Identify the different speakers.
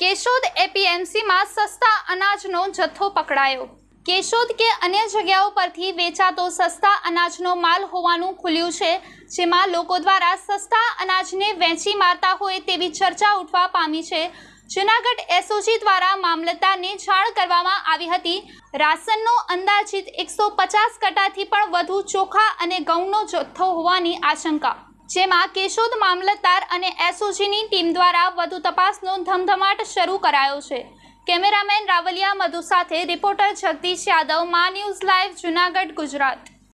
Speaker 1: કેશોદ એપીએમસીમાં સસ્તા અનાજનો જથ્થો પકડાયો કેશોદ કે અન્ય જગ્યાઓ પરથી વેચાતો સસ્તા અનાજનો માલ હોવાનું ખુલ્યું છે જેમાં લોકો દ્વારા સસ્તા અનાજને વેચી મારતા હોય તેવી ચર્ચા ઉઠવા પામી છે જૂનાગઢ એસઓજી દ્વારા મામલતદારને જાણ કરવામાં આવી હતી રાશનનો અંદાજિત એકસો પચાસ કટાથી પણ વધુ ચોખા અને ઘઉંનો જથ્થો હોવાની આશંકા જેમાં કેશોદ મામલતદાર અને એસઓજીની ટીમ દ્વારા વધુ તપાસનો ધમધમાટ શરૂ કરાયો છે કેમેરામેન રાવલિયા મધુ સાથે રિપોર્ટર જગદીશ યાદવ મા ન્યૂઝ લાઇવ જુનાગઢ ગુજરાત